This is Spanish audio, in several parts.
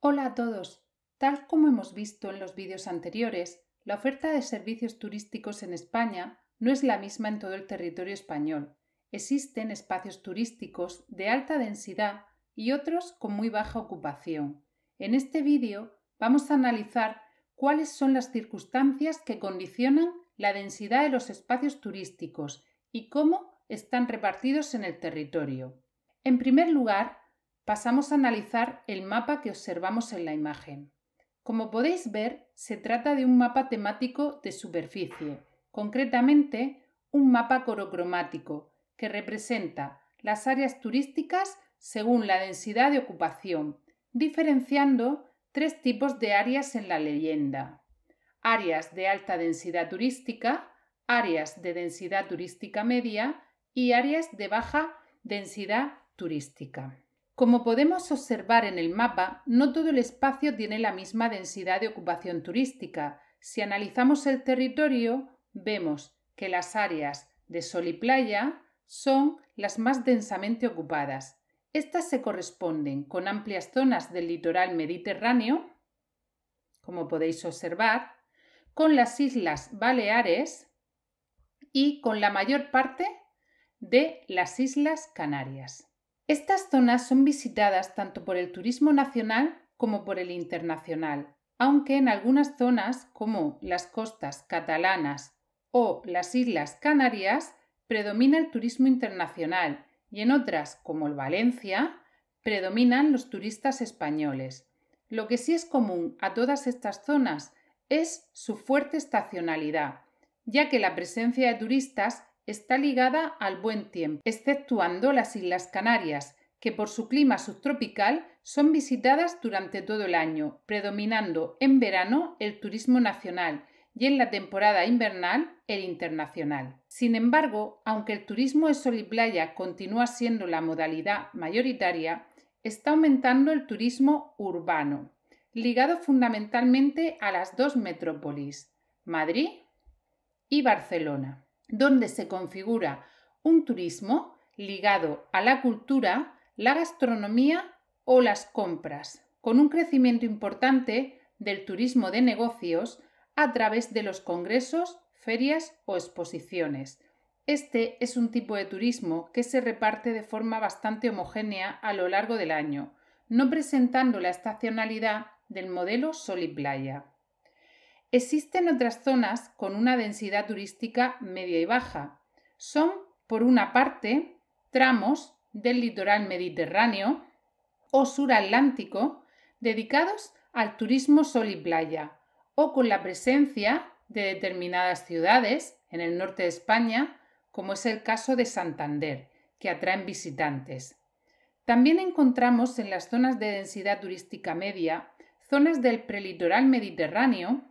Hola a todos. Tal como hemos visto en los vídeos anteriores, la oferta de servicios turísticos en España no es la misma en todo el territorio español. Existen espacios turísticos de alta densidad y otros con muy baja ocupación. En este vídeo vamos a analizar cuáles son las circunstancias que condicionan la densidad de los espacios turísticos y cómo están repartidos en el territorio. En primer lugar, pasamos a analizar el mapa que observamos en la imagen. Como podéis ver, se trata de un mapa temático de superficie, concretamente un mapa corocromático, que representa las áreas turísticas según la densidad de ocupación, diferenciando tres tipos de áreas en la leyenda. Áreas de alta densidad turística, áreas de densidad turística media y áreas de baja densidad turística. Como podemos observar en el mapa, no todo el espacio tiene la misma densidad de ocupación turística. Si analizamos el territorio, vemos que las áreas de sol y playa son las más densamente ocupadas. Estas se corresponden con amplias zonas del litoral mediterráneo, como podéis observar, con las islas Baleares, y con la mayor parte de las Islas Canarias. Estas zonas son visitadas tanto por el turismo nacional como por el internacional, aunque en algunas zonas, como las costas catalanas o las Islas Canarias, predomina el turismo internacional y en otras, como el Valencia, predominan los turistas españoles. Lo que sí es común a todas estas zonas es su fuerte estacionalidad, ya que la presencia de turistas está ligada al buen tiempo, exceptuando las Islas Canarias, que por su clima subtropical son visitadas durante todo el año, predominando en verano el turismo nacional y en la temporada invernal el internacional. Sin embargo, aunque el turismo de sol y playa continúa siendo la modalidad mayoritaria, está aumentando el turismo urbano, ligado fundamentalmente a las dos metrópolis, Madrid y Barcelona, donde se configura un turismo ligado a la cultura, la gastronomía o las compras, con un crecimiento importante del turismo de negocios a través de los congresos, ferias o exposiciones. Este es un tipo de turismo que se reparte de forma bastante homogénea a lo largo del año, no presentando la estacionalidad del modelo sol y playa. Existen otras zonas con una densidad turística media y baja. Son, por una parte, tramos del litoral mediterráneo o suratlántico dedicados al turismo sol y playa, o con la presencia de determinadas ciudades en el norte de España, como es el caso de Santander, que atraen visitantes. También encontramos en las zonas de densidad turística media zonas del prelitoral mediterráneo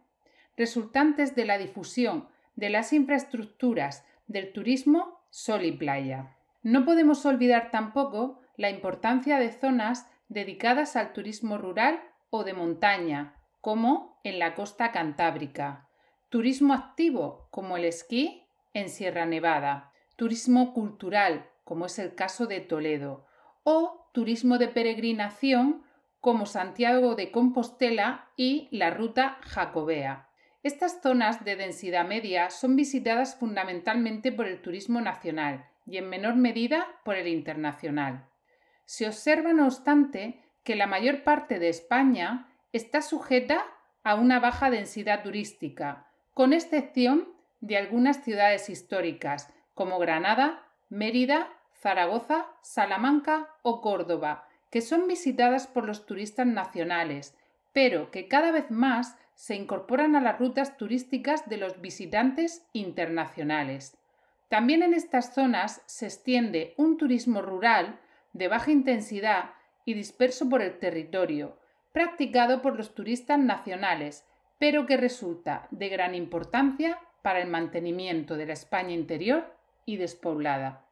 resultantes de la difusión de las infraestructuras del turismo sol y playa. No podemos olvidar tampoco la importancia de zonas dedicadas al turismo rural o de montaña, como en la costa cantábrica, turismo activo, como el esquí en Sierra Nevada, turismo cultural, como es el caso de Toledo, o turismo de peregrinación, como Santiago de Compostela y la Ruta Jacobea. Estas zonas de densidad media son visitadas fundamentalmente por el turismo nacional y en menor medida por el internacional. Se observa, no obstante, que la mayor parte de España está sujeta a una baja densidad turística, con excepción de algunas ciudades históricas como Granada, Mérida, Zaragoza, Salamanca o Córdoba, que son visitadas por los turistas nacionales, pero que cada vez más se incorporan a las rutas turísticas de los visitantes internacionales. También en estas zonas se extiende un turismo rural de baja intensidad y disperso por el territorio, practicado por los turistas nacionales, pero que resulta de gran importancia para el mantenimiento de la España interior y despoblada.